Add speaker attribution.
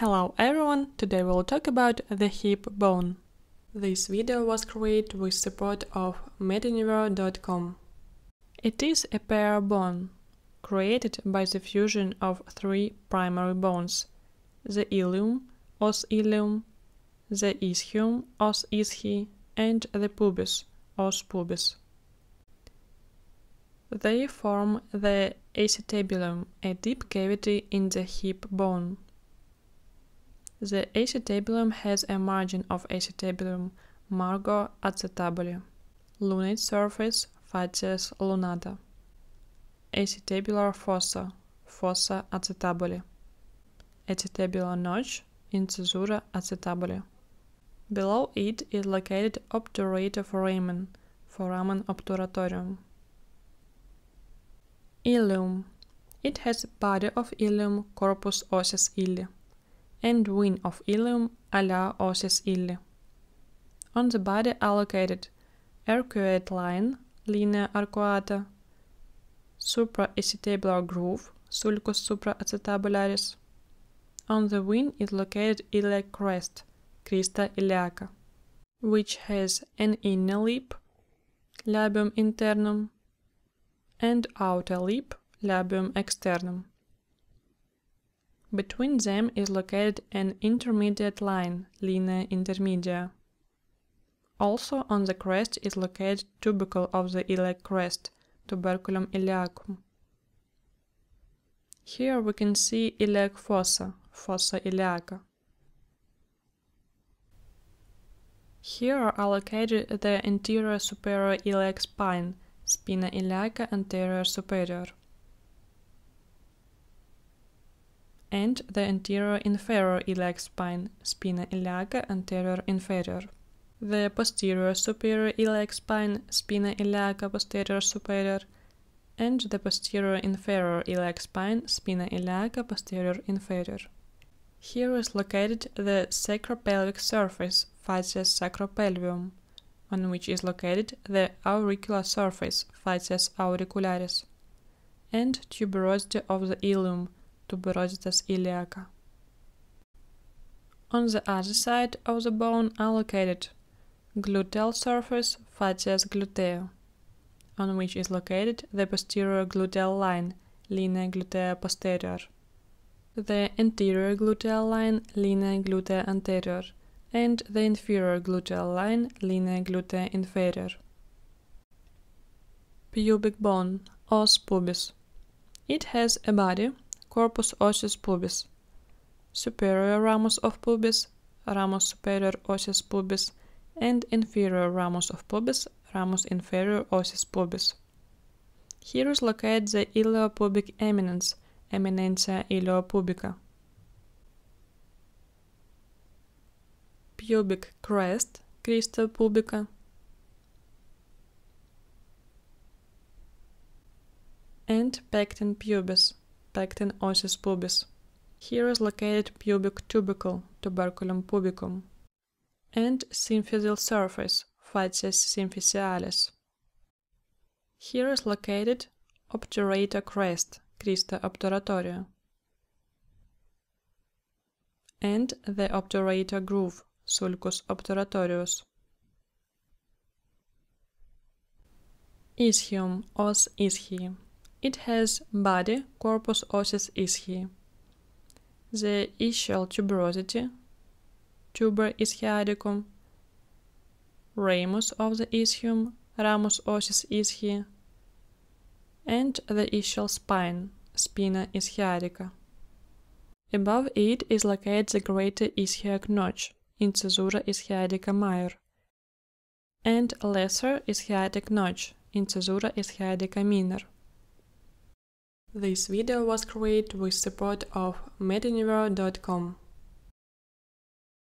Speaker 1: Hello everyone, today we'll talk about the hip bone. This video was created with support of meduniver.com. It is a pair bone, created by the fusion of three primary bones – the ilium, os ilium, the ischium, os ischi, and the pubis, os pubis. They form the acetabulum, a deep cavity in the hip bone. The acetabulum has a margin of acetabulum margo acetabuli. Lunate surface facies lunata. Acetabular fossa fossa acetabuli. Acetabular notch incisura acetabuli. Below it is located obturator foramen, foramen obturatorium. Ilium. It has body of ilium corpus osseus illi and wing of ilium ala osis ille. On the body allocated arcuate line, linea arcuata, supraacetabular groove, sulcus supraacetabular. On the wing is located iliac crest, crista iliaca, which has an inner lip, labium internum, and outer lip, labium externum. Between them is located an intermediate line (linea intermedia). Also on the crest is located tubercle of the iliac crest (tuberculum iliacum). Here we can see iliac fossa (fossa iliaca). Here are located the anterior superior iliac spine, spina iliaca anterior superior. and the anterior inferior iliac spine, spina iliaca anterior inferior. The posterior superior iliac spine, spina iliaca posterior superior, and the posterior inferior iliac spine, spina iliaca posterior inferior. Here is located the sacropelvic surface, facies sacropelvium, on which is located the auricular surface, facies auricularis, and tuberosity of the ilium, tuberositas iliaca. On the other side of the bone are located gluteal surface fatias gluteo, on which is located the posterior gluteal line, linea glutea posterior, the anterior gluteal line, linea glutea anterior, and the inferior gluteal line, linea glutea inferior. Pubic bone, os pubis. It has a body corpus osis pubis, superior ramus of pubis, ramus superior osis pubis, and inferior ramus of pubis, ramus inferior osis pubis. Here is located the iliopubic eminence, eminentia iliopubica. Pubic crest, crista pubica. And pecten pubis pectin osis pubis. Here is located pubic tubercle, tuberculum pubicum, and symphysial surface, facies symphysealis. Here is located obturator crest, crista obturatoria, and the obturator groove, sulcus obturatorius. Ischium, os ischii. It has body, corpus osis ischi, the ischial tuberosity, tuber ischiadicum, ramus of the ischium, ramus osis ischi, and the ischial spine, spina ischiadica. Above it is located the greater ischiac notch, incisura ischiadica major, and lesser ischiatic notch, incisura ischiadica minor. This video was created with support of meduniver.com.